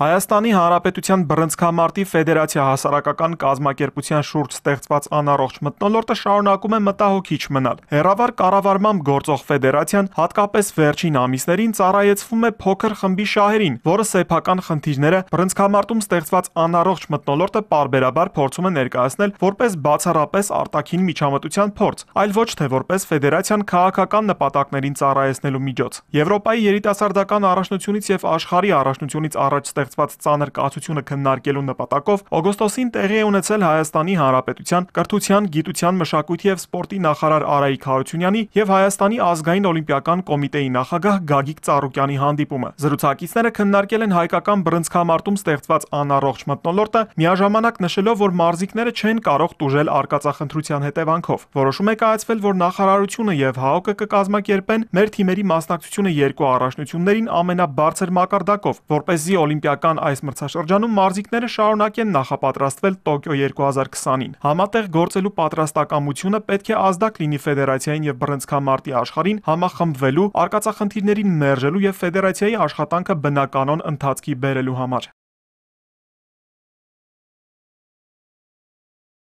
Հայաստանի Հանրապետության բռնցքամարտի ֆեդերացիա հասարակական կազմակերպության շուրջ ստեղծված անառողջ մտնոլորտը շարունակում է մտահոգիչ մնալ։ Հերավար կառավարմամբ գործող ֆեդերացիան հատկապես վերջին ամիսներին ծառայեցվում է փոքր խմբի շահերին, որը սեփական խնդիրները բռնցքամարտում ստեղծված անառողջ մտնոլորտը parberabar փորձում է ներկայացնել որպես բացառապես արտաքին միջամտության փորձ, այլ ոչ թե որպես ֆեդերացիան քաղաքական նպատակներին ծառայեցնելու միջոց։ Եվրոպայի երիտասարդական առաջնությունից եւ աշխարհի առաջնությունից առաջ ստեղ ստեղծված ծանր կացությունը քննարկելու նպատակով օգոստոսին տեղի է ունեցել Հայաստանի Հանրապետության Կրթության, Գիտության, Մշակույթի եւ Սպորտի նախարար Արայիկ Հարությունյանի եւ Հայաստանի ազգային օլիմպիական կոմիտեի նախագահ Գագիկ Ծառուկյանի հանդիպումը։ Զրուցակիցները քննարկել են հայկական բռնցքամարտում ստեղծված անառողջ մտնոլորտը, միաժամանակ նշելով, որ մարզիկները չեն կարող տուժել արկածախնդրության հետևանքով։ Որոշում է կայացվել, որ նախարարությունը եւ ՀԱՕԿ-ը կկազմակերպեն մեր թիմերի մասնակցությունը երկու առաջնություններին ամենաբարձր մակարդակով, որ เป զի օլիմպիական Հունական այս մրցաշրջանում մարզիկները շարունակեն նախապատրաստվել Տոկիո 2020-ին։ Համատեղ գործելու պատրաստակամությունը պետք է ազդակ լինի ֆեդերացիային եւ բռնցքամարտի աշխարհին համախմբվելու, արկածախնդիրներին մերժելու եւ ֆեդերացիայի աշխատանքը բնականոն ընթացքի բերելու համար։